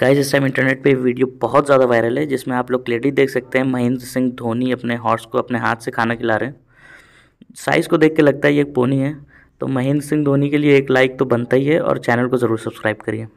guys इस time internet पे video बहुत ज़्यादा वायरल है जिसमें आप लोग क्लियरली देख सकते हैं महेंद्र सिंह धोनी अपने हॉर्स को अपने हाथ से खाना खिला रहे हैं साइज़ को देख के लगता है ये एक पोनी है तो महेंद्र सिंह धोनी के लिए एक लाइक तो बनता ही है और चैनल को ज़रूर सब्सक्राइब करिए